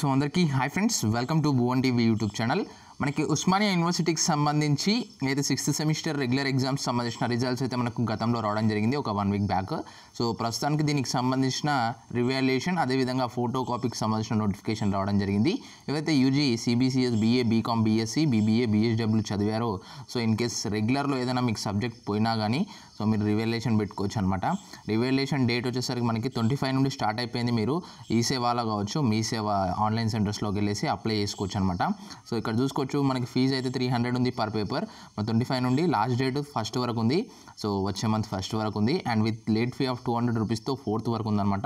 so అందరికీ hi friends welcome to Bhuvan TV YouTube channel మనకి ఉస్మానియా యూనివర్సిటీకి సంబంధించి అయితే సిక్స్త్ సెమిస్టర్ రెగ్యులర్ ఎగ్జామ్స్ సంబంధించిన రిజల్ట్స్ అయితే మనకు గతంలో రావడం జరిగింది ఒక వన్ వీక్ బ్యాక్ సో ప్రస్తుతానికి దీనికి సంబంధించిన రివాల్యుయేషన్ అదేవిధంగా ఫోటో కాపీకి సంబంధించిన నోటిఫికేషన్ రావడం జరిగింది ఏవైతే UG CBCS BA BCom BSc BBA BSW చదివారో సో ఇన్ కేస్ రెగ్యులర్లో ఏదైనా మీకు సబ్జెక్ట్ పోయినా కానీ సో మీరు రివాల్యుయేషన్ పెట్టుకోవచ్చు అనమాట రివాల్యుయేషన్ డేట్ వచ్చేసరికి మనకి ట్వంటీ ఫైవ్ నుండి స్టార్ట్ అయిపోయింది మీరు ఈ సేవాలో కావచ్చు మీ సేవ ఆన్లైన్ సెంటర్స్లోకి వెళ్ళేసి అప్లై చేసుకోవచ్చు అనమాట సో ఇక్కడ చూసుకో చూసుకోవచ్చు మనకి ఫీజు అయితే త్రీ హండ్రెడ్ ఉంది పర్ పేపర్ ట్వంటీ ఫైవ్ నుండి లాస్ట్ డేట్ ఫస్ట్ వరకు ఉంది సో వచ్చే మంత్ ఫస్ట్ వరకు ఉంది and with late fee of two hundred రూపీస్తో ఫోర్త్ వరకు ఉందన్నమాట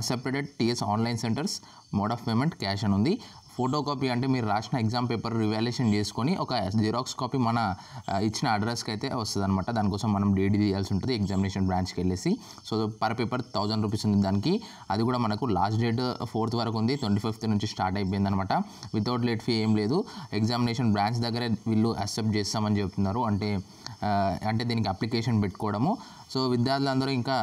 accepted TS online centres mode of payment cash అని ఉంది ఫోటో కాపీ అంటే మీరు రాసిన ఎగ్జామ్ పేపర్ రివాల్యుయేషన్ చేసుకొని ఒక జిరాక్స్ కాపీ మన ఇచ్చిన అడ్రస్కి అయితే వస్తుంది అనమాట దానికోసం మనం డేడీ తీయాల్సి ఉంటుంది ఎగ్జామినేషన్ బ్రాంచ్కి వెళ్ళేసి so per paper thousand rupees ఉంది దానికి అది కూడా మనకు లాస్ట్ డేట్ ఫోర్త్ వరకు ఉంది ట్వంటీ ఫిఫ్త్ నుంచి స్టార్ట్ అయిపోయింది అనమాట వితౌట్ లేట్ ఫీ ఏం లేదు ఎగ్జామినేషన్ బ్రాంచ్ దగ్గరే వీళ్ళు అక్సెప్ట్ చేస్తామని చెప్తున్నారు అంటే అంటే దీనికి అప్లికేషన్ పెట్టుకోవడము సో విద్యార్థులందరూ ఇంకా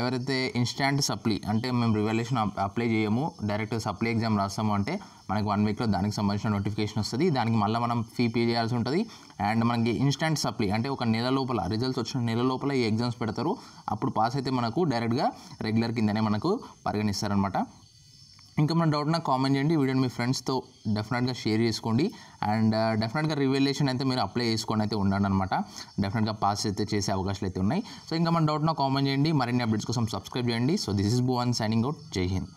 ఎవరైతే ఇన్స్టాంట్ సప్లీ అంటే మేము రివల్యూషన్ అప్లై చేయము డైరెక్ట్ సప్లీ ఎగ్జామ్ రాస్తాము అంటే మనకి వన్ వీక్లో దానికి సంబంధించిన నోటిఫికేషన్ వస్తుంది దానికి మళ్ళీ మనం ఫీ పే చేయాల్సి ఉంటుంది అండ్ మనకి ఇన్స్టాంట్ సప్లీ అంటే ఒక నెల లోపల రిజల్ట్స్ వచ్చిన నెల లోపల ఈ ఎగ్జామ్స్ పెడతారు అప్పుడు పాస్ అయితే మనకు డైరెక్ట్గా రెగ్యులర్ కిందనే మనకు పరిగణిస్తారనమాట ఇంకా మన డౌట్ నాకు కామెంట్ చేయండి వీడియోని మీ ఫ్రెండ్స్తో డెఫినెట్గా షేర్ చేసుకోండి అండ్ డెఫినెట్గా రివెల్యూషన్ అయితే మీరు అప్లై చేసుకొని అయితే ఉండండి అనమాట డెఫినెట్గా పాస్ అయితే చేసే అవకాశాలు అయితే ఉన్నాయి సో ఇంకా మన డౌట్ నాకు కామెంట్ చేయండి మరిన్ని అప్డేట్స్ కోసం సబ్స్క్రైబ్ చేయండి so this is Bhuvan signing out జై హింద్